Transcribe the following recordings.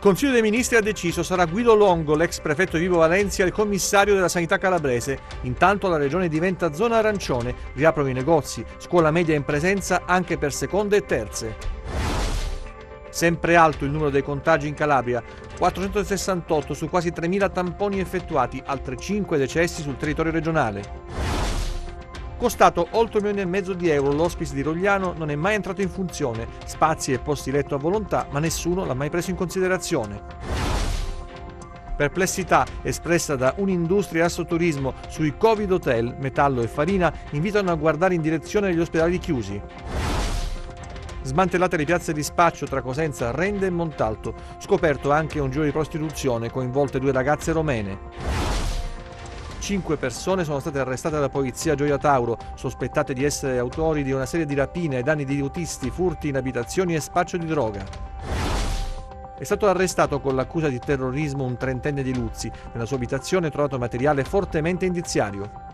Il Consiglio dei Ministri ha deciso sarà Guido Longo, l'ex prefetto di Vivo Valencia, il commissario della sanità calabrese. Intanto la regione diventa zona arancione, riaprono i negozi, scuola media in presenza anche per seconde e terze. Sempre alto il numero dei contagi in Calabria, 468 su quasi 3.000 tamponi effettuati, altre 5 decessi sul territorio regionale. Costato oltre un milione e mezzo di euro, l'ospice di Rogliano non è mai entrato in funzione, spazi e posti letto a volontà, ma nessuno l'ha mai preso in considerazione perplessità espressa da un'industria assoturismo sui Covid hotel, metallo e farina invitano a guardare in direzione degli ospedali chiusi. Smantellate le piazze di spaccio tra Cosenza, Rende e Montalto, scoperto anche un giro di prostituzione coinvolte due ragazze romene. Cinque persone sono state arrestate dalla polizia Gioia Tauro, sospettate di essere autori di una serie di rapine, danni di autisti, furti in abitazioni e spaccio di droga. È stato arrestato con l'accusa di terrorismo un trentenne di Luzzi. Nella sua abitazione è trovato materiale fortemente indiziario.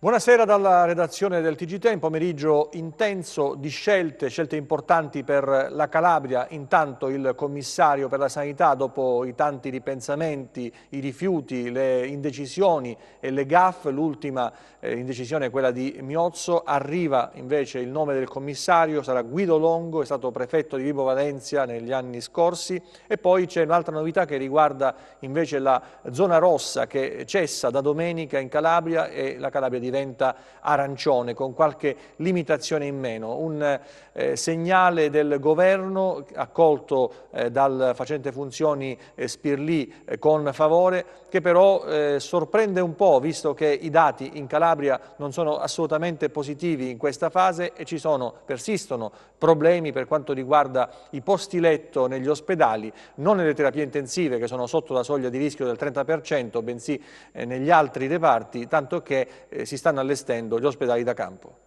Buonasera dalla redazione del TGT, un pomeriggio intenso di scelte, scelte importanti per la Calabria. Intanto il commissario per la sanità, dopo i tanti ripensamenti, i rifiuti, le indecisioni e le gaffe, l'ultima eh, indecisione è quella di Miozzo, arriva invece il nome del commissario, sarà Guido Longo, è stato prefetto di Vibo Valencia negli anni scorsi e poi c'è un'altra novità che riguarda invece la zona rossa che cessa da domenica in Calabria e la Calabria diventa arancione con qualche limitazione in meno. Un eh, segnale del governo accolto eh, dal facente funzioni eh, Spirlì eh, con favore, che però eh, sorprende un po', visto che i dati in Calabria non sono assolutamente positivi in questa fase e ci sono, persistono problemi per quanto riguarda i posti letto negli ospedali, non nelle terapie intensive che sono sotto la soglia di rischio del 30%, bensì negli altri reparti, tanto che si stanno allestendo gli ospedali da campo.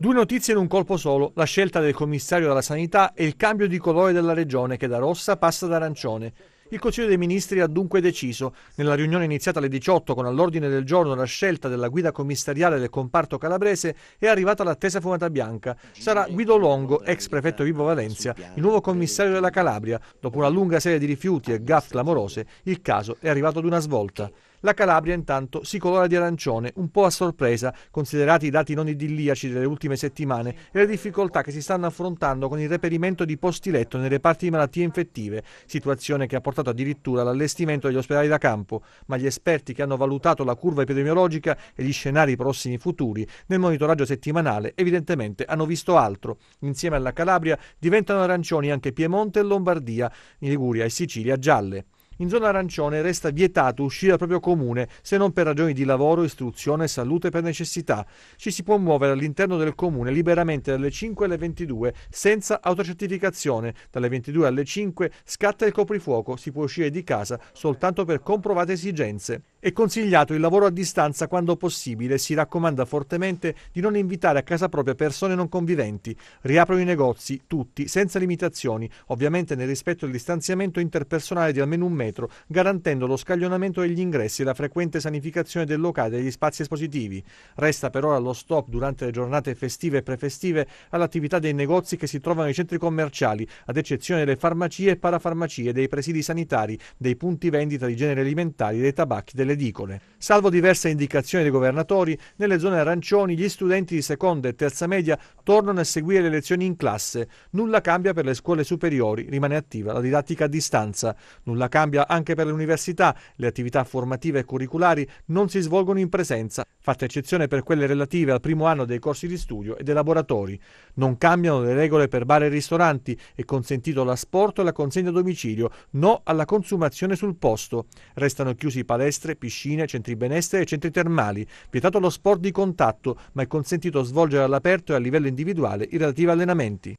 Due notizie in un colpo solo, la scelta del commissario della sanità e il cambio di colore della regione che da rossa passa ad arancione. Il Consiglio dei Ministri ha dunque deciso, nella riunione iniziata alle 18 con all'ordine del giorno la scelta della guida commissariale del comparto calabrese, è arrivata l'attesa fumata bianca. Sarà Guido Longo, ex prefetto Vivo Valencia, il nuovo commissario della Calabria. Dopo una lunga serie di rifiuti e gaffe clamorose, il caso è arrivato ad una svolta. La Calabria intanto si colora di arancione, un po' a sorpresa, considerati i dati non idilliaci delle ultime settimane e le difficoltà che si stanno affrontando con il reperimento di posti letto nei reparti di malattie infettive, situazione che ha portato addirittura all'allestimento degli ospedali da campo, ma gli esperti che hanno valutato la curva epidemiologica e gli scenari prossimi futuri nel monitoraggio settimanale evidentemente hanno visto altro. Insieme alla Calabria diventano arancioni anche Piemonte e Lombardia, in Liguria e Sicilia gialle. In zona arancione resta vietato uscire dal proprio comune se non per ragioni di lavoro, istruzione, salute e per necessità. Ci si può muovere all'interno del comune liberamente dalle 5 alle 22 senza autocertificazione. Dalle 22 alle 5 scatta il coprifuoco, si può uscire di casa soltanto per comprovate esigenze. È consigliato il lavoro a distanza quando possibile e si raccomanda fortemente di non invitare a casa propria persone non conviventi. Riaprono i negozi, tutti, senza limitazioni, ovviamente nel rispetto del distanziamento interpersonale di almeno un metro, garantendo lo scaglionamento degli ingressi e la frequente sanificazione del locale e degli spazi espositivi. Resta per ora lo stop durante le giornate festive e prefestive all'attività dei negozi che si trovano nei centri commerciali, ad eccezione delle farmacie e parafarmacie, dei presidi sanitari, dei punti vendita di generi alimentari, dei tabacchi, delle delle edicole. Salvo diverse indicazioni dei governatori, nelle zone arancioni gli studenti di seconda e terza media tornano a seguire le lezioni in classe. Nulla cambia per le scuole superiori, rimane attiva la didattica a distanza. Nulla cambia anche per le università, le attività formative e curriculari non si svolgono in presenza, fatta eccezione per quelle relative al primo anno dei corsi di studio e dei laboratori. Non cambiano le regole per bar e ristoranti, è consentito l'asporto e la consegna a domicilio, no alla consumazione sul posto. Restano chiusi palestre, piscine, centri benessere e centri termali. Vietato lo sport di contatto, ma è consentito svolgere all'aperto e a livello individuale i relativi allenamenti.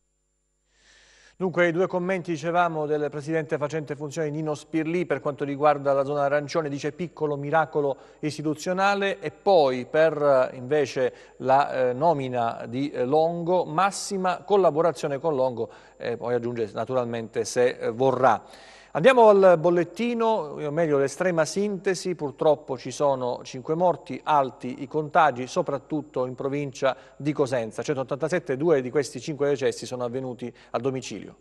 Dunque i due commenti dicevamo del presidente facente funzione Nino Spirli per quanto riguarda la zona arancione dice piccolo miracolo istituzionale e poi per eh, invece la eh, nomina di eh, Longo massima collaborazione con Longo e eh, poi aggiunge naturalmente se eh, vorrà. Andiamo al bollettino, o meglio l'estrema sintesi, purtroppo ci sono 5 morti, alti i contagi, soprattutto in provincia di Cosenza. 187, due di questi 5 decessi sono avvenuti a domicilio.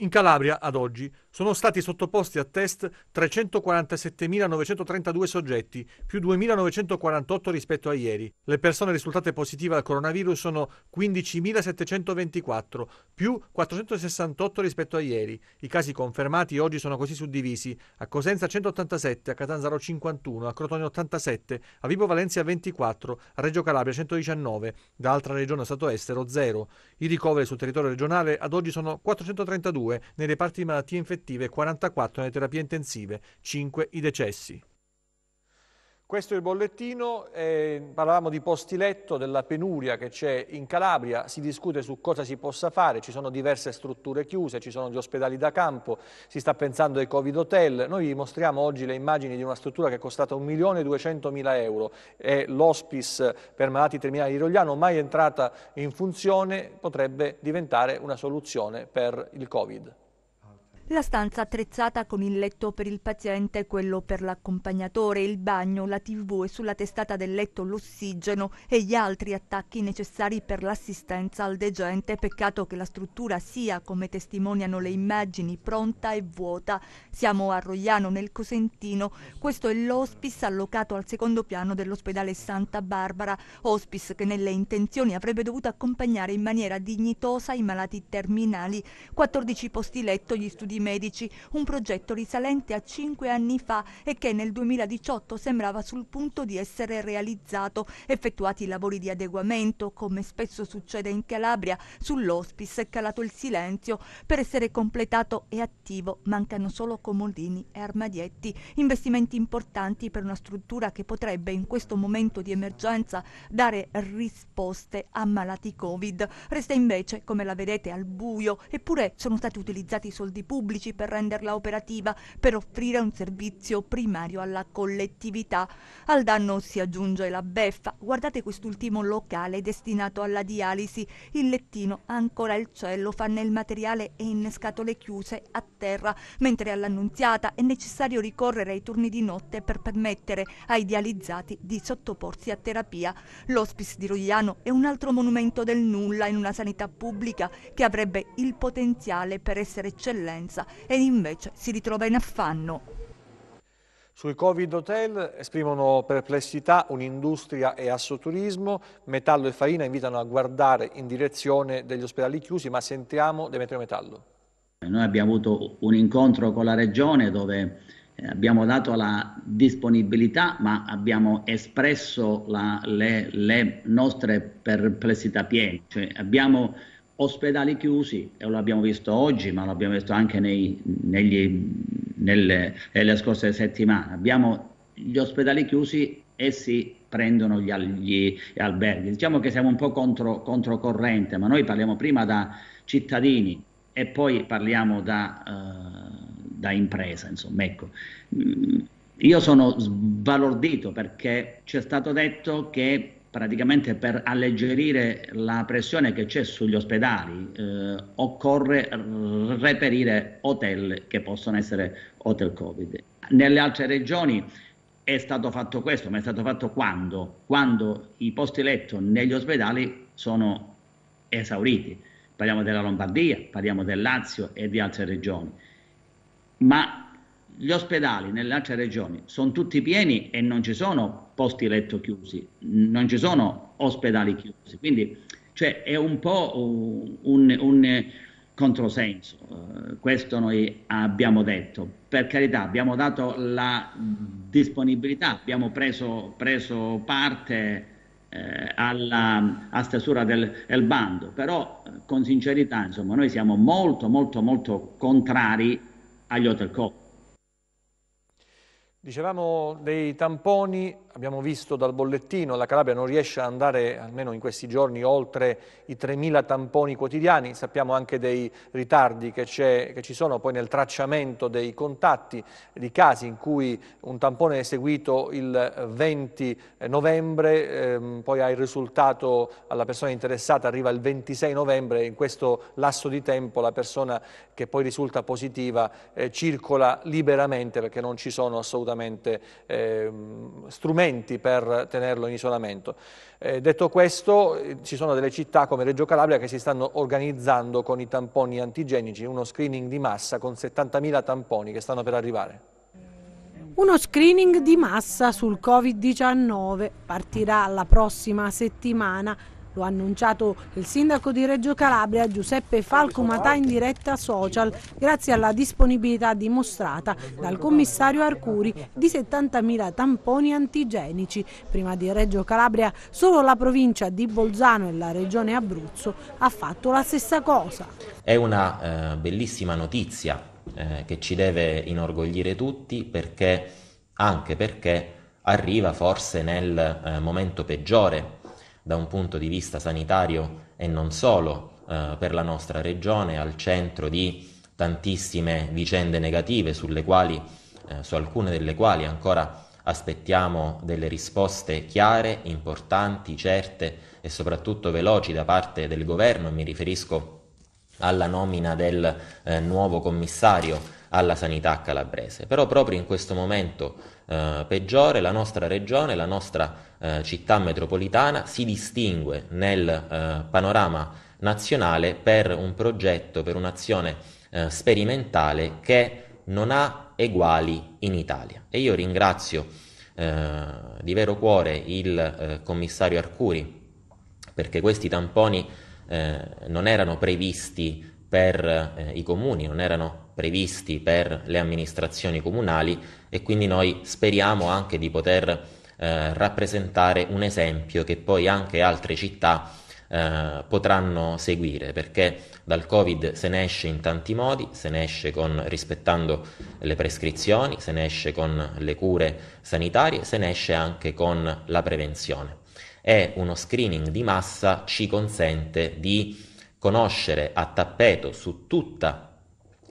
In Calabria, ad oggi, sono stati sottoposti a test 347.932 soggetti, più 2.948 rispetto a ieri. Le persone risultate positive al coronavirus sono 15.724, più 468 rispetto a ieri. I casi confermati oggi sono così suddivisi: a Cosenza 187, a Catanzaro 51, a Crotone 87, a Vibo Valencia 24, a Reggio Calabria 119, da altra regione stato estero 0. I ricoveri sul territorio regionale ad oggi sono 432 32 nelle parti di malattie infettive, 44 nelle terapie intensive, 5 i decessi. Questo è il bollettino, eh, parlavamo di posti letto, della penuria che c'è in Calabria, si discute su cosa si possa fare, ci sono diverse strutture chiuse, ci sono gli ospedali da campo, si sta pensando ai Covid hotel, noi vi mostriamo oggi le immagini di una struttura che è costata 1.200.000 euro, è l'ospice per malati terminali di Rogliano, mai entrata in funzione, potrebbe diventare una soluzione per il Covid. La stanza attrezzata con il letto per il paziente, quello per l'accompagnatore, il bagno, la tv e sulla testata del letto l'ossigeno e gli altri attacchi necessari per l'assistenza al degente. Peccato che la struttura sia, come testimoniano le immagini, pronta e vuota. Siamo a Rogliano, nel Cosentino. Questo è l'hospice allocato al secondo piano dell'ospedale Santa Barbara. Hospice che nelle intenzioni avrebbe dovuto accompagnare in maniera dignitosa i malati terminali. 14 posti letto gli studenti di Medici, un progetto risalente a cinque anni fa e che nel 2018 sembrava sul punto di essere realizzato, effettuati i lavori di adeguamento, come spesso succede in Calabria, sull'ospice è calato il silenzio. Per essere completato e attivo mancano solo comodini e armadietti, investimenti importanti per una struttura che potrebbe in questo momento di emergenza dare risposte a malati Covid. Resta invece, come la vedete, al buio, eppure sono stati utilizzati soldi pubblici pubblici per renderla operativa, per offrire un servizio primario alla collettività. Al danno si aggiunge la beffa. Guardate quest'ultimo locale destinato alla dialisi. Il lettino ha ancora il cielo, fa nel materiale e in scatole chiuse a terra, mentre all'annunziata è necessario ricorrere ai turni di notte per permettere ai dializzati di sottoporsi a terapia. L'ospice di Rogliano è un altro monumento del nulla in una sanità pubblica che avrebbe il potenziale per essere eccellenza casa ed invece si ritrova in affanno. Sui Covid Hotel esprimono perplessità un'industria e assoturismo, Metallo e Farina invitano a guardare in direzione degli ospedali chiusi, ma sentiamo Demetrio Metallo. Noi abbiamo avuto un incontro con la Regione dove eh, abbiamo dato la disponibilità, ma abbiamo espresso la, le, le, nostre perplessità piene. Cioè abbiamo ospedali chiusi, e lo abbiamo visto oggi, ma lo abbiamo visto anche nei, negli, nelle, nelle, scorse settimane. Abbiamo gli ospedali chiusi e si prendono gli, gli alberghi. Diciamo che siamo un po' contro, controcorrente, ma noi parliamo prima da cittadini e poi parliamo da, uh, da impresa, insomma, ecco. Mm, io sono sbalordito perché ci è stato detto che praticamente per alleggerire la pressione che c'è sugli ospedali eh, occorre reperire hotel che possono essere hotel Covid. Nelle altre regioni è stato fatto questo, ma è stato fatto quando? Quando i posti letto negli ospedali sono esauriti. Parliamo della Lombardia, parliamo del Lazio e di altre regioni. Ma gli ospedali nelle altre regioni sono tutti pieni e non ci sono posti letto chiusi, non ci sono ospedali chiusi, quindi cioè, è un po' un, un, controsenso, eh, questo noi abbiamo detto. Per carità abbiamo dato la disponibilità, abbiamo preso, preso parte eh, alla, a stesura del, del bando, però eh, con sincerità insomma, noi siamo molto molto molto contrari agli hotel coop Dicevamo dei tamponi abbiamo visto dal bollettino, la Calabria non riesce ad andare, almeno in questi giorni, oltre i 3.000 tamponi quotidiani. Sappiamo anche dei ritardi che, che, ci sono poi nel tracciamento dei contatti, di casi in cui un tampone è eseguito il 20 novembre, ehm, poi ha il risultato alla persona interessata, arriva il 26 novembre, in questo lasso di tempo la persona che poi risulta positiva eh, circola liberamente perché non ci sono assolutamente eh, strumenti strumenti per tenerlo in isolamento. Eh, detto questo, ci sono delle città come Reggio Calabria che si stanno organizzando con i tamponi antigenici, uno screening di massa con 70.000 tamponi che stanno per arrivare. Uno screening di massa sul Covid-19 partirà la prossima settimana lo ha annunciato il sindaco di Reggio Calabria Giuseppe Falco Matà in diretta social grazie alla disponibilità dimostrata dal commissario Arcuri di 70.000 tamponi antigenici. Prima di Reggio Calabria solo la provincia di Bolzano e la regione Abruzzo ha fatto la stessa cosa. È una eh, bellissima notizia eh, che ci deve inorgoglire tutti perché, anche perché arriva forse nel eh, momento peggiore da un punto di vista sanitario e non solo eh, per la nostra regione, al centro di tantissime vicende negative sulle quali, eh, su alcune delle quali ancora aspettiamo delle risposte chiare, importanti, certe e soprattutto veloci da parte del governo. Mi riferisco alla nomina del eh, nuovo commissario alla sanità calabrese. Però proprio in questo momento eh, peggiore, la nostra regione, la nostra eh, città metropolitana si distingue nel eh, panorama nazionale per un progetto, per un'azione eh, sperimentale che non ha eguali in Italia. E io ringrazio eh, di vero cuore il eh, commissario Arcuri perché questi tamponi non erano previsti per eh, i comuni, non erano previsti per le amministrazioni comunali e quindi noi speriamo anche di poter eh, rappresentare un esempio che poi anche altre città eh, potranno seguire perché dal covid se ne esce in tanti modi se ne esce con, rispettando le prescrizioni se ne esce con le cure sanitarie se ne esce anche con la prevenzione e uno screening di massa ci consente di conoscere a tappeto su tutta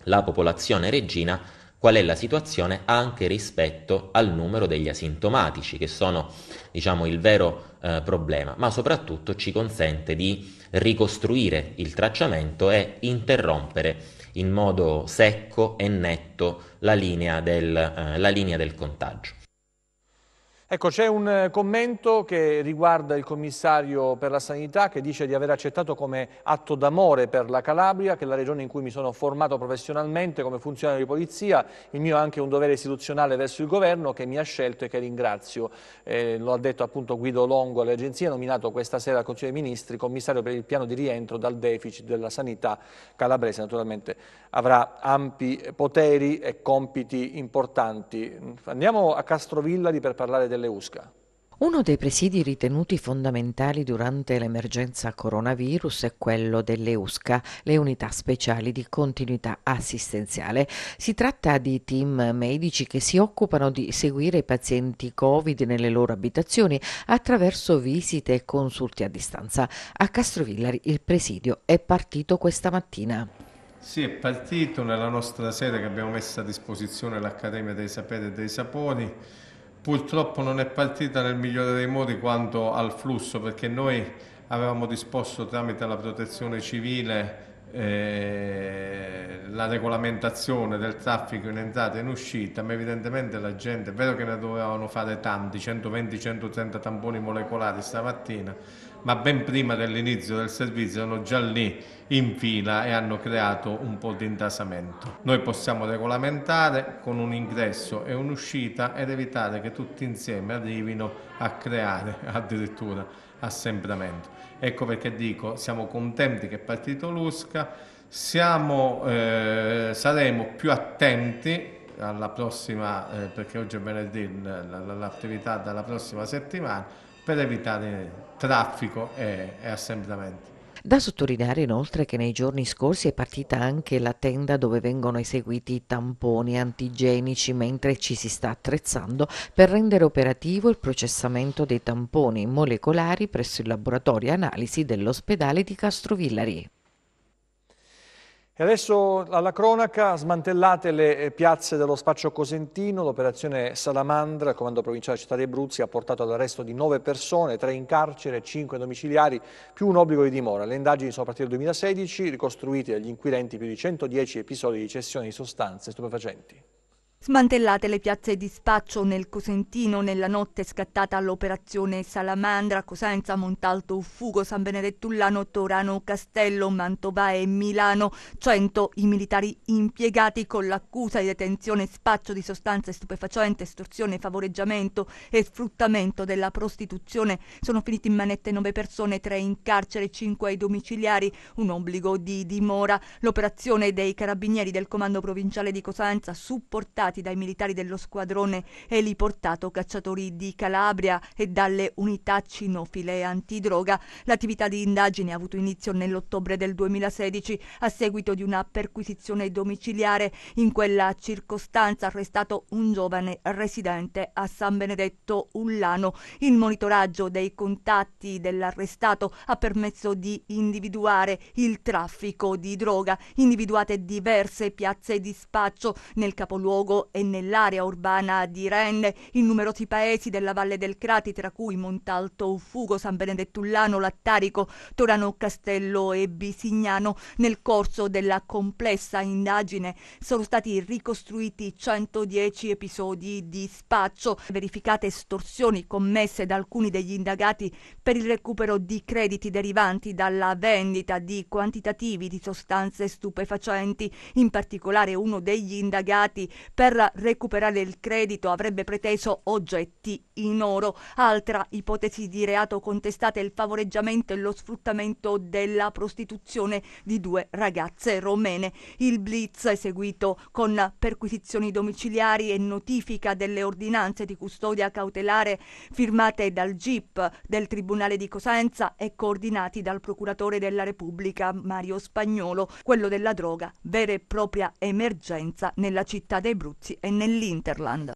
la popolazione regina qual è la situazione anche rispetto al numero degli asintomatici, che sono diciamo, il vero eh, problema, ma soprattutto ci consente di ricostruire il tracciamento e interrompere in modo secco e netto la linea del, eh, la linea del contagio. Ecco, c'è un eh, commento che riguarda il commissario per la sanità che dice di aver accettato come atto d'amore per la Calabria, che è la regione in cui mi sono formato professionalmente come funzionario di polizia, il mio è anche un dovere istituzionale verso il governo che mi ha scelto e che ringrazio. Eh, lo ha detto appunto Guido Longo all'agenzia, nominato questa sera al Consiglio dei Ministri commissario per il piano di rientro dal deficit della sanità calabrese. Naturalmente avrà ampi poteri e compiti importanti. Andiamo a Castrovillari per parlare del USCA. Uno dei presidi ritenuti fondamentali durante l'emergenza coronavirus è quello delle USCA, le unità speciali di continuità assistenziale. Si tratta di team medici che si occupano di seguire i pazienti Covid nelle loro abitazioni attraverso visite e consulti a distanza. A Castrovillari il presidio è partito questa mattina. Sì, è partito nella nostra sede che abbiamo messo a disposizione l'Accademia dei Saperi e dei Saponi purtroppo non è partita nel migliore dei modi quanto al flusso perché noi avevamo disposto tramite la protezione civile eh, la regolamentazione del traffico in entrata e in uscita, ma evidentemente la gente, è vero che ne dovevano fare tanti, 120-130 tamponi molecolari stamattina, ma ben prima dell'inizio del servizio erano già lì in fila e hanno creato un po' di intasamento. Noi possiamo regolamentare con un ingresso e un'uscita ed evitare che tutti insieme arrivino a creare addirittura assembramento. Ecco perché dico siamo contenti che è partito l'USCA, siamo, eh, saremo più attenti alla prossima, eh, perché oggi è venerdì, l'attività dalla prossima settimana per evitare traffico e, e assembramenti. Da sottolineare inoltre che nei giorni scorsi è partita anche la tenda dove vengono eseguiti i tamponi antigenici mentre ci si sta attrezzando per rendere operativo il processamento dei tamponi molecolari presso il laboratorio analisi dell'ospedale di Castrovillari. E adesso alla cronaca, smantellate le eh, piazze dello spaccio cosentino, l'operazione Salamandra, il comando provinciale città di Abruzzi, ha portato all'arresto di nove persone, tre in carcere, cinque domiciliari, più un obbligo di dimora. Le indagini sono partite dal 2016, ricostruite dagli inquirenti più di 110 episodi di cessione di sostanze stupefacenti. Smantellate le piazze di spaccio nel Cosentino nella notte scattata l'operazione Salamandra, Cosenza, Montalto, Uffugo, San Benedettulano, Torano, Castello, Mantova e Milano. 100 i militari impiegati con l'accusa di detenzione, spaccio di sostanze stupefacenti, estorsione, favoreggiamento e sfruttamento della prostituzione. Sono finiti in manette 9 persone, 3 in carcere, 5 ai domiciliari, un obbligo di dimora. L'operazione dei carabinieri del comando provinciale di Cosenza supportata arrestati dai militari dello squadrone eliportato cacciatori di Calabria e dalle unità cinofile antidroga. L'attività di indagine ha avuto inizio nell'ottobre del 2016 a seguito di una perquisizione domiciliare. In quella circostanza arrestato un giovane residente a San Benedetto Ullano. Il monitoraggio dei contatti dell'arrestato ha permesso di individuare il traffico di droga, individuate diverse piazze di spaccio nel capoluogo e nell'area urbana di Renne, in numerosi paesi della Valle del Crati, tra cui Montalto, Fugo, San Benedettulano, Lattarico, Torano Castello e Bisignano, nel corso della complessa indagine sono stati ricostruiti 110 episodi di spaccio, verificate estorsioni commesse da alcuni degli indagati per il recupero di crediti derivanti dalla vendita di quantitativi di sostanze stupefacenti, in particolare uno degli indagati per per recuperare il credito avrebbe preteso oggetti in oro. Altra ipotesi di reato contestata è il favoreggiamento e lo sfruttamento della prostituzione di due ragazze romene. Il blitz eseguito con perquisizioni domiciliari e notifica delle ordinanze di custodia cautelare firmate dal GIP del Tribunale di Cosenza e coordinati dal procuratore della Repubblica Mario Spagnolo, quello della droga, vera e propria emergenza nella città dei Brutti Saluzzi e nell'Interland.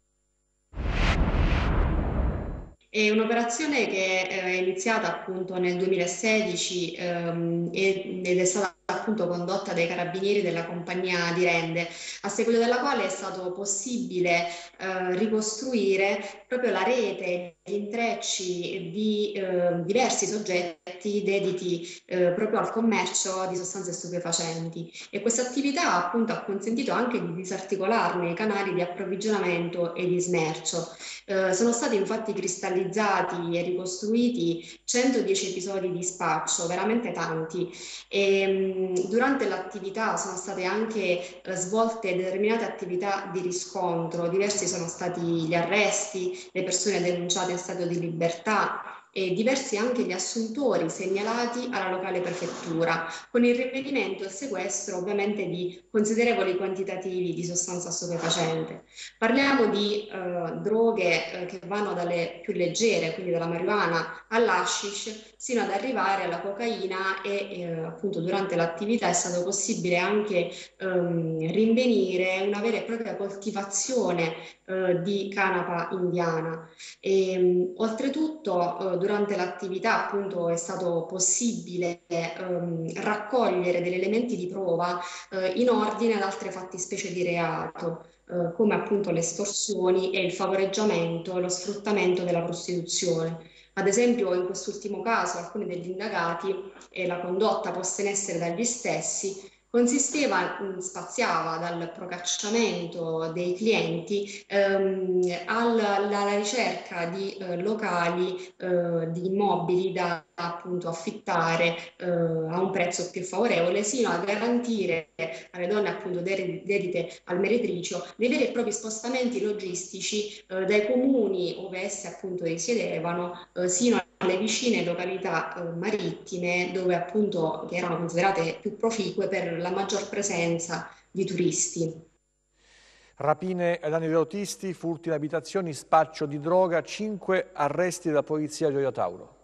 È un'operazione che eh, è iniziata appunto nel 2016 ehm, ed è stata appunto condotta dai carabinieri della compagnia di Rende, a seguito della quale è stato possibile eh, ricostruire proprio la rete di intrecci di eh, diversi soggetti dediti eh, proprio al commercio di sostanze stupefacenti e questa attività appunto ha consentito anche di disarticolarne i canali di approvvigionamento e di smercio. Eh, sono stati infatti cristallizzati e ricostruiti 110 episodi di spaccio, veramente tanti. E, ehm, Ehm, durante l'attività sono state anche eh, svolte determinate attività di riscontro, diversi sono stati gli arresti, le persone denunciate in stato di libertà, e diversi anche gli assuntori segnalati alla locale prefettura, con il reperimento e sequestro ovviamente di considerevoli quantitativi di sostanza stupefacente. Parliamo di eh, droghe eh, che vanno dalle più leggere, quindi dalla marijuana all'ashish, sino ad arrivare alla cocaina e eh, appunto durante l'attività è stato possibile anche ehm, rinvenire una vera e propria coltivazione eh, di canapa indiana. E, ehm, oltretutto eh, durante l'attività appunto è stato possibile ehm, raccogliere degli elementi di prova eh, in ordine ad altre fattispecie di reato, eh, come appunto le estorsioni e il favoreggiamento e lo sfruttamento della prostituzione. Ad esempio, in quest'ultimo caso, alcuni degli indagati e la condotta possa essere dagli stessi consisteva, mm, spaziava dal procacciamento dei clienti ehm, alla, alla, ricerca di eh, locali, eh, di immobili da appunto affittare eh, a un prezzo più favorevole, sino a garantire alle donne appunto dedite al meretricio dei veri e propri spostamenti logistici eh, dai comuni dove esse appunto risiedevano eh, sino alle vicine località eh, marittime dove appunto che erano considerate più proficue per la maggior presenza di turisti. Rapine ai danni anni autisti, furti in abitazioni, spaccio di droga, cinque arresti della polizia Gioia Tauro.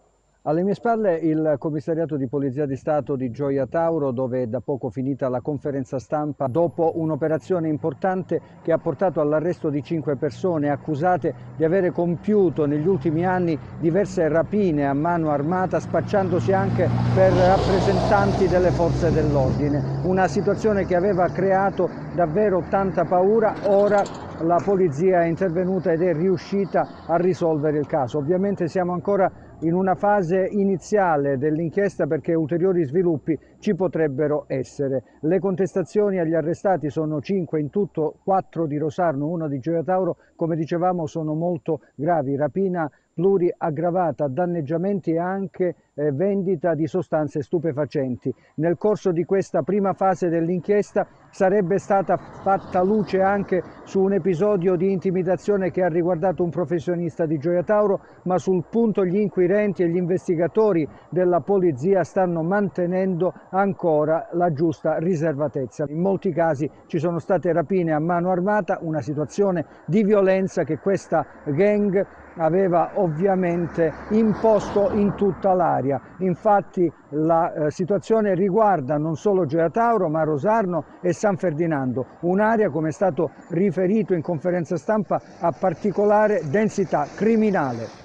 Alle mie spalle il commissariato di Polizia di Stato di Gioia Tauro dove è da poco finita la conferenza stampa dopo un'operazione importante che ha portato all'arresto di cinque persone accusate di avere compiuto negli ultimi anni diverse rapine a mano armata spacciandosi anche per rappresentanti delle forze dell'ordine. Una situazione che aveva creato davvero tanta paura, ora la polizia è intervenuta ed è riuscita a risolvere il caso. Ovviamente siamo ancora in una fase iniziale dell'inchiesta perché ulteriori sviluppi ci potrebbero essere. Le contestazioni agli arrestati sono 5 in tutto, 4 di Rosarno, 1 di Gioia Tauro, come dicevamo sono molto gravi, rapina pluriaggravata, danneggiamenti e anche eh, vendita di sostanze stupefacenti. Nel corso di questa prima fase dell'inchiesta sarebbe stata fatta luce anche su un episodio di intimidazione che ha riguardato un professionista di Gioia Tauro, ma sul punto gli inquirenti e gli investigatori della polizia stanno mantenendo ancora la giusta riservatezza. In molti casi ci sono state rapine a mano armata, una situazione di violenza che questa gang aveva ovviamente imposto in tutta l'area. Infatti la eh, situazione riguarda non solo Gioia Tauro ma Rosarno e San Ferdinando, un'area come è stato riferito in conferenza stampa a particolare densità criminale.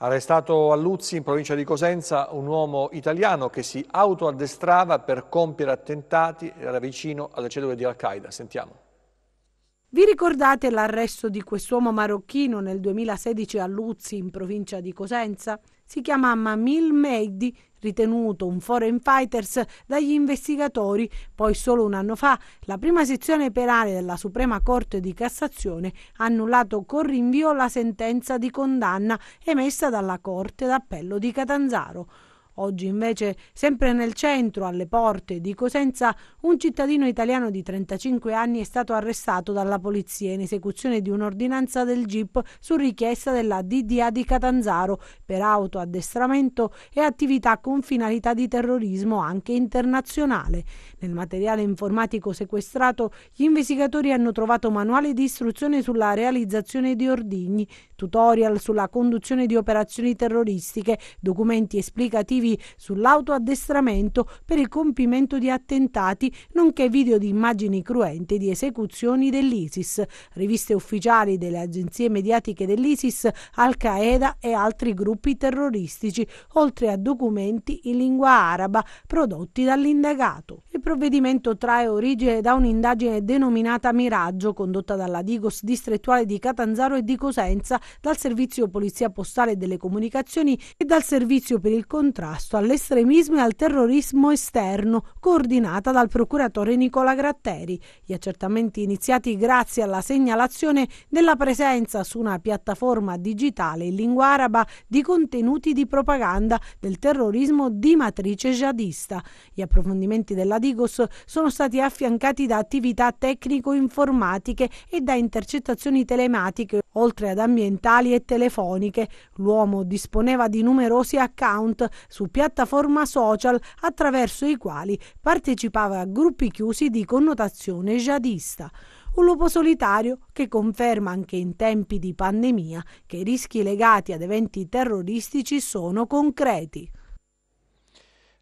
Arrestato a Luzzi, in provincia di Cosenza, un uomo italiano che si autoaddestrava per compiere attentati, era vicino alle cellule di Al-Qaeda. Sentiamo. Vi ricordate l'arresto di quest'uomo marocchino nel 2016 a Luzzi, in provincia di Cosenza? Si chiama Mamil Mehdi, ritenuto un foreign fighters dagli investigatori, poi solo un anno fa la prima sezione penale della Suprema Corte di Cassazione ha annullato con rinvio la sentenza di condanna emessa dalla Corte d'Appello di Catanzaro. Oggi invece, sempre nel centro, alle porte di Cosenza, un cittadino italiano di 35 anni è stato arrestato dalla polizia in esecuzione di un'ordinanza del GIP su richiesta della DDA di Catanzaro per autoaddestramento e attività con finalità di terrorismo anche internazionale. Nel materiale informatico sequestrato, gli investigatori hanno trovato manuali di istruzione sulla realizzazione di ordigni, tutorial sulla conduzione di operazioni terroristiche, documenti esplicativi istruttivi sull'autoaddestramento per il compimento di attentati, nonché video di immagini cruenti di esecuzioni dell'ISIS, riviste ufficiali delle agenzie mediatiche dell'ISIS, Al-Qaeda e altri gruppi terroristici, oltre a documenti in lingua araba prodotti dall'indagato provvedimento trae origine da un'indagine denominata Miraggio, condotta dalla Digos distrettuale di Catanzaro e di Cosenza, dal Servizio Polizia Postale e delle Comunicazioni e dal Servizio per il Contrasto all'estremismo e al terrorismo esterno, coordinata dal procuratore Nicola Gratteri. Gli accertamenti iniziati grazie alla segnalazione della presenza su una piattaforma digitale in lingua araba di contenuti di propaganda del terrorismo di matrice jihadista. Gli approfondimenti della Digos Digos sono stati affiancati da attività tecnico-informatiche e da intercettazioni telematiche, oltre ad ambientali e telefoniche. L'uomo disponeva di numerosi account su piattaforma social attraverso i quali partecipava a gruppi chiusi di connotazione jihadista un lupo solitario che conferma anche in tempi di pandemia che i rischi legati ad eventi terroristici sono concreti.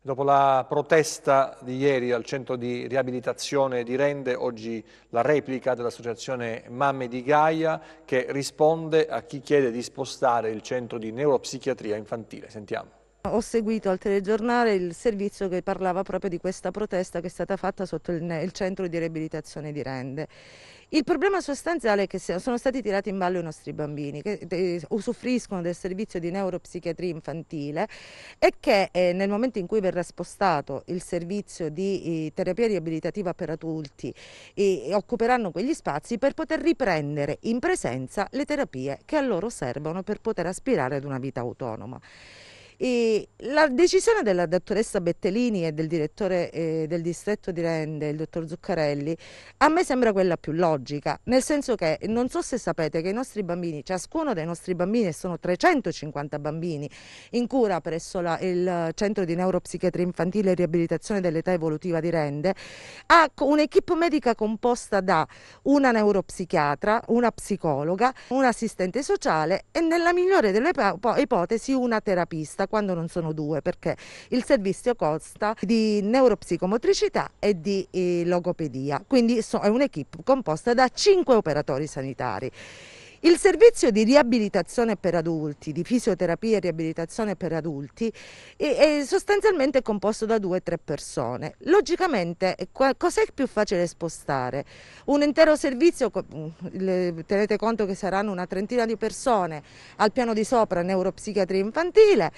Dopo la protesta di ieri al centro di riabilitazione di Rende, oggi la replica dell'associazione Mamme di Gaia che risponde a chi chiede di spostare il centro di neuropsichiatria infantile. Sentiamo. Ho seguito al telegiornale il servizio che parlava proprio di questa protesta che è stata fatta sotto il, il centro di riabilitazione di Rende. Il problema sostanziale è che sono stati tirati in ballo i nostri bambini che usufruiscono del servizio di neuropsichiatria infantile e che eh, nel momento in cui verrà spostato il servizio di terapia riabilitativa per adulti eh, occuperanno quegli spazi per poter riprendere in presenza le terapie che a loro servono per poter aspirare ad una vita autonoma. E la decisione della dottoressa Bettelini e del direttore eh, del distretto di Rende, il dottor Zuccarelli, a me sembra quella più logica, nel senso che non so se sapete che i nostri bambini, ciascuno dei nostri bambini, sono 350 bambini, in cura presso la, il centro di neuropsichiatria infantile e riabilitazione dell'età evolutiva di Rende, ha un'equipe medica composta da una neuropsichiatra, una psicologa, un assistente sociale e nella migliore delle ipotesi una terapista costa quando non sono due perché il servizio costa di neuropsicomotricità e di eh, logopedia, quindi è un'equipe composta da cinque operatori sanitari. Il servizio di riabilitazione per adulti, di fisioterapia e riabilitazione per adulti, è, sostanzialmente composto da due o tre persone. Logicamente, eh, cos'è più facile spostare? Un intero servizio, mm, tenete conto che saranno una trentina di persone al piano di sopra, neuropsichiatria infantile,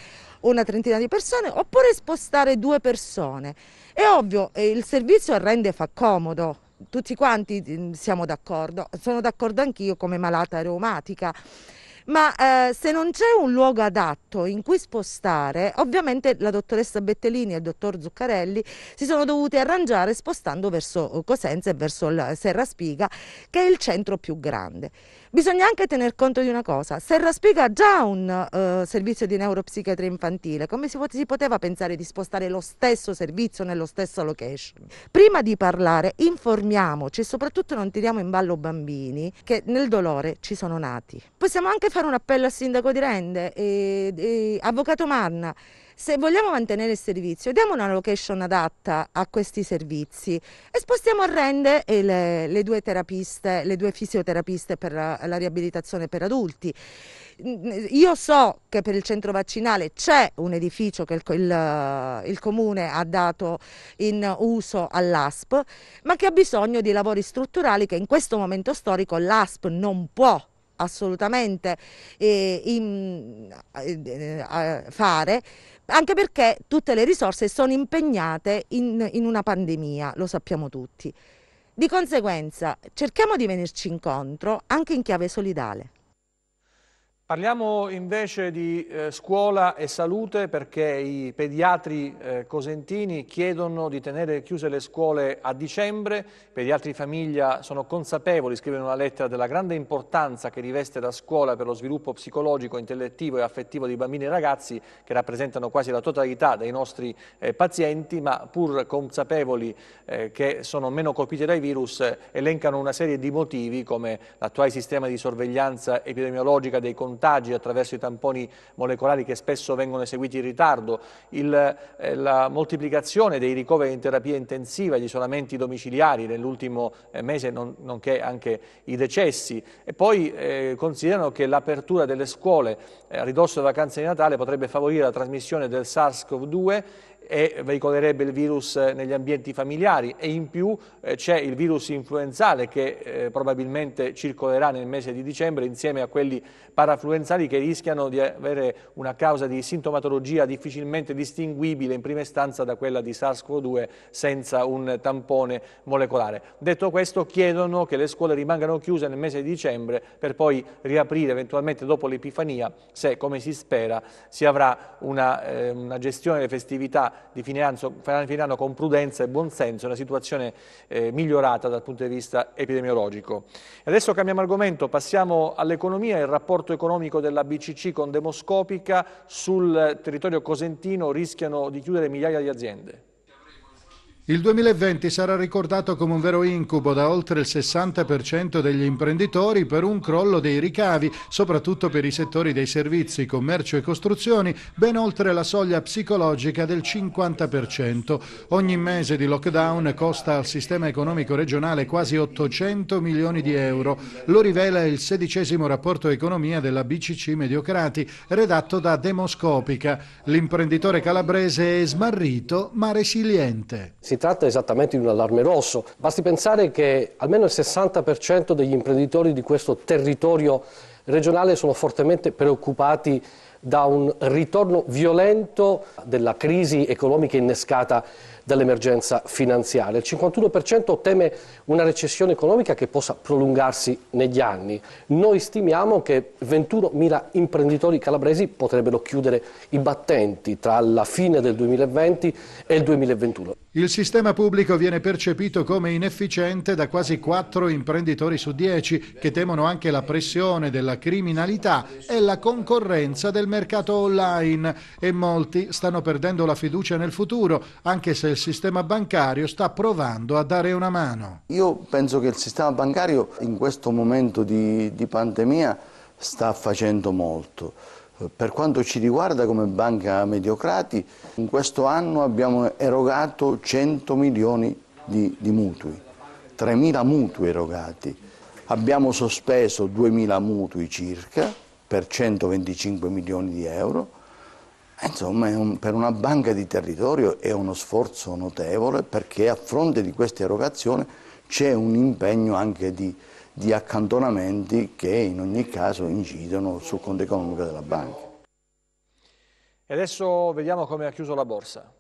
una trentina di persone, oppure spostare due persone. È ovvio, eh, il servizio rende fa comodo tutti quanti mm, siamo d'accordo, sono d'accordo anch'io come malata reumatica. Ma eh, se non c'è un luogo adatto in cui spostare, ovviamente la dottoressa Bettelini e il dottor Zuccarelli si sono dovuti arrangiare spostando verso eh, Cosenza e verso Serra Spiga, che è il centro più grande. Bisogna anche tener conto di una cosa, Serra Spiga ha già un uh, servizio di neuropsichiatria infantile, come si, si poteva pensare di spostare lo stesso servizio nello stesso location? Prima di parlare informiamoci e soprattutto non tiriamo in ballo bambini che nel dolore ci sono nati. Possiamo anche fare un appello al sindaco di Rende e, eh, e eh, avvocato Marna, se vogliamo mantenere il servizio, diamo una location adatta a questi servizi e spostiamo a Rende le, le, due terapiste, le due fisioterapiste per la, la riabilitazione per adulti. Io so che per il centro vaccinale c'è un edificio che il, il, il, comune ha dato in uso all'ASP, ma che ha bisogno di lavori strutturali che in questo momento storico l'ASP non può assolutamente eh, in, eh, eh fare anche perché tutte le risorse sono impegnate in, in una pandemia, lo sappiamo tutti. Di conseguenza cerchiamo di venirci incontro anche in chiave solidale. Parliamo invece di eh, scuola e salute perché i pediatri eh, cosentini chiedono di tenere chiuse le scuole a dicembre, i pediatri di famiglia sono consapevoli, scrivono una lettera, della grande importanza che riveste la scuola per lo sviluppo psicologico, intellettivo e affettivo dei bambini e ragazzi che rappresentano quasi la totalità dei nostri eh, pazienti, ma pur consapevoli eh, che sono meno colpiti dai virus elencano una serie di motivi come l'attuale sistema di sorveglianza epidemiologica dei contagi contagi attraverso i tamponi molecolari che spesso vengono eseguiti in ritardo, il, eh, la moltiplicazione dei ricoveri in terapia intensiva, gli isolamenti domiciliari nell'ultimo eh, mese, non, nonché anche i decessi. E poi eh, considerano che l'apertura delle scuole eh, a ridosso delle vacanze di Natale potrebbe favorire la trasmissione del SARS-CoV-2 e veicolerebbe il virus eh, negli ambienti familiari e in più eh, c'è il virus influenzale che eh, probabilmente circolerà nel mese di dicembre insieme a quelli parafluenzali che rischiano di avere una causa di sintomatologia difficilmente distinguibile in prima istanza da quella di SARS-CoV-2 senza un tampone molecolare. Detto questo chiedono che le scuole rimangano chiuse nel mese di dicembre per poi riaprire eventualmente dopo l'Epifania se come si spera si avrà una, eh, una gestione delle festività di fine anno, con prudenza e buonsenso una situazione eh, migliorata dal punto di vista epidemiologico. Adesso cambiamo argomento, passiamo all'economia, il rapporto economico della BCC con Demoscopica sul territorio cosentino rischiano di chiudere migliaia di aziende. Il 2020 sarà ricordato come un vero incubo da oltre il 60% degli imprenditori per un crollo dei ricavi, soprattutto per i settori dei servizi, commercio e costruzioni, ben oltre la soglia psicologica del 50%. Ogni mese di lockdown costa al sistema economico regionale quasi 800 milioni di euro, lo rivela il sedicesimo rapporto economia della BCC Mediocrati, redatto da Demoscopica. L'imprenditore calabrese è smarrito ma resiliente si tratta esattamente di un allarme rosso. Basti pensare che almeno il 60% degli imprenditori di questo territorio regionale sono fortemente preoccupati da un ritorno violento della crisi economica innescata dall'emergenza finanziaria. Il 51% teme una recessione economica che possa prolungarsi negli anni. Noi stimiamo che 21.000 imprenditori calabresi potrebbero chiudere i battenti tra la fine del 2020 e il 2021. Il sistema pubblico viene percepito come inefficiente da quasi 4 imprenditori su 10 che temono anche la pressione della criminalità e la concorrenza del mercato online e molti stanno perdendo la fiducia nel futuro anche se il del sistema bancario sta provando a dare una mano. Io penso che il sistema bancario in questo momento di, di pandemia sta facendo molto. Eh, per quanto ci riguarda come banca Mediocrati, in questo anno abbiamo erogato 100 milioni di, di mutui, 3.000 mutui erogati. Abbiamo sospeso 2.000 mutui circa per 125 milioni di euro eh, insomma, un, per una banca di territorio è uno sforzo notevole perché a fronte di questa erogazione c'è un impegno anche di, di, accantonamenti che in ogni caso incidono sul conto economico della banca. E adesso vediamo come ha chiuso la borsa.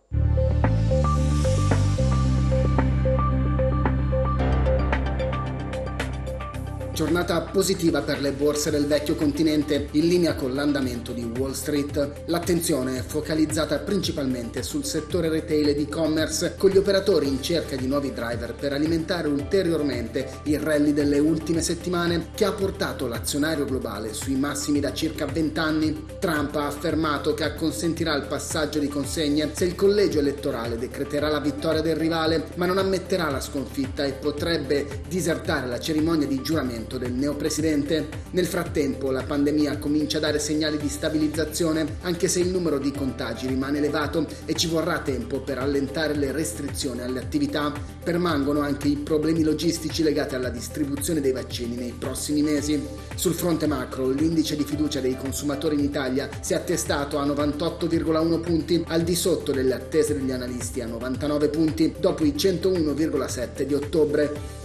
Giornata positiva per le borse del vecchio continente in linea con l'andamento di Wall Street. L'attenzione è focalizzata principalmente sul settore retail ed e-commerce, con gli operatori in cerca di nuovi driver per alimentare ulteriormente il rally delle ultime settimane che ha portato l'azionario globale sui massimi da circa 20 anni. Trump ha affermato che acconsentirà il passaggio di consegne se il collegio elettorale decreterà la vittoria del rivale, ma non ammetterà la sconfitta e potrebbe disertare la cerimonia di giuramento appuntamento del neopresidente. Nel frattempo la pandemia comincia a dare segnali di stabilizzazione, anche se il numero di contagi rimane elevato e ci vorrà tempo per allentare le restrizioni alle attività. Permangono anche i problemi logistici legati alla distribuzione dei vaccini nei prossimi mesi. Sul fronte macro, l'indice di fiducia dei consumatori in Italia si è attestato a 98,1 punti, al di sotto delle attese degli analisti a 99 punti, dopo i 101,7 di ottobre.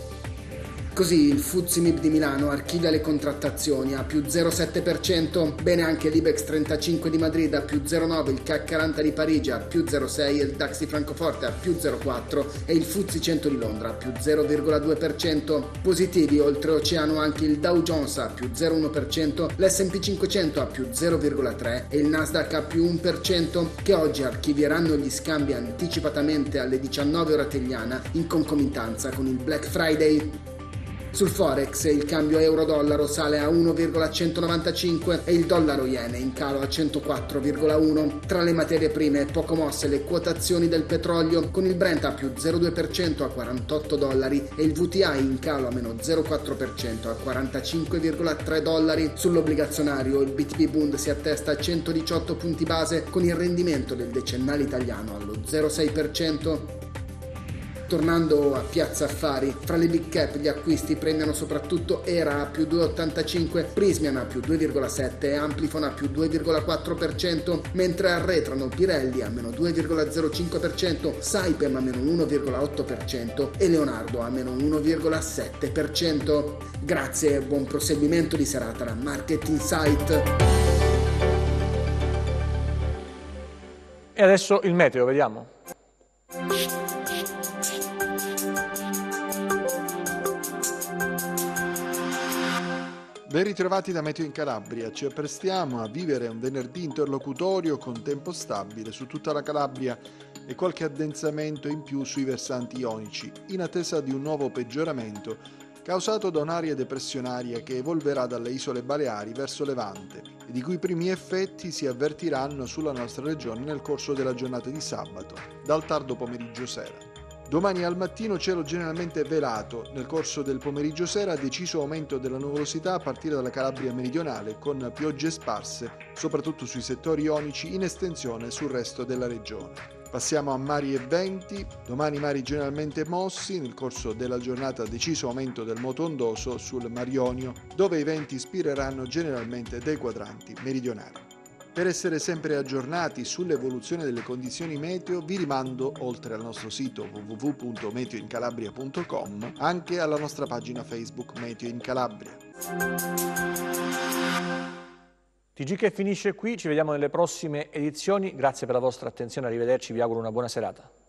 Così il Fuzzi di Milano archivia le contrattazioni a più 0,7%, bene anche l'Ibex 35 di Madrid a più 0,9%, il CAC 40 di Parigi a più 0,6%, il DAX di Francoforte a più 0,4% e il Fuzzi 100 di Londra a più 0,2%. Positivi oltreoceano anche il Dow Jones a più 0,1%, l'S&P 500 a più 0,3% e il Nasdaq a più 1% che oggi archivieranno gli scambi anticipatamente alle 19 ora tegliana in concomitanza con il Black Friday. Sul Forex il cambio euro-dollaro sale a 1,195 e il dollaro yen in calo a 104,1. Tra le materie prime poco mosse le quotazioni del petrolio con il Brent a più 0,2% a 48 dollari e il VTI in calo a meno 0,4% a 45,3 dollari. Sull'obbligazionario il BTP Bund si attesta a 118 punti base con il rendimento del decennale italiano allo 0,6%. Tornando a Piazza Affari, fra le big cap gli acquisti premiano soprattutto ERA a più 2,85, Prismian a più 2,7 e Amplifon a più 2,4%, mentre arretrano Pirelli a meno 2,05%, Saipem a meno 1,8% e Leonardo a meno 1,7%. Grazie e buon proseguimento di serata da Market Insight. E adesso il meteo, vediamo. Ben ritrovati da Meteo in Calabria, ci apprestiamo a vivere un venerdì interlocutorio con tempo stabile su tutta la Calabria e qualche addensamento in più sui versanti ionici, in attesa di un nuovo peggioramento causato da un'area depressionaria che evolverà dalle isole Baleari verso Levante e di cui i primi effetti si avvertiranno sulla nostra regione nel corso della giornata di sabato, dal tardo pomeriggio sera. Domani al mattino cielo generalmente velato, nel corso del pomeriggio sera deciso aumento della nuvolosità a partire dalla Calabria meridionale con piogge sparse, soprattutto sui settori ionici in estensione sul resto della regione. Passiamo a mari e venti, domani mari generalmente mossi, nel corso della giornata deciso aumento del moto ondoso sul Ionio, dove i venti ispireranno generalmente dei quadranti meridionali. Per essere sempre aggiornati sull'evoluzione delle condizioni meteo vi rimando, oltre al nostro sito www.meteoincalabria.com, anche alla nostra pagina Facebook Meteo in Calabria. TG che finisce qui, ci vediamo nelle prossime edizioni, grazie per la vostra attenzione, arrivederci, vi auguro una buona serata.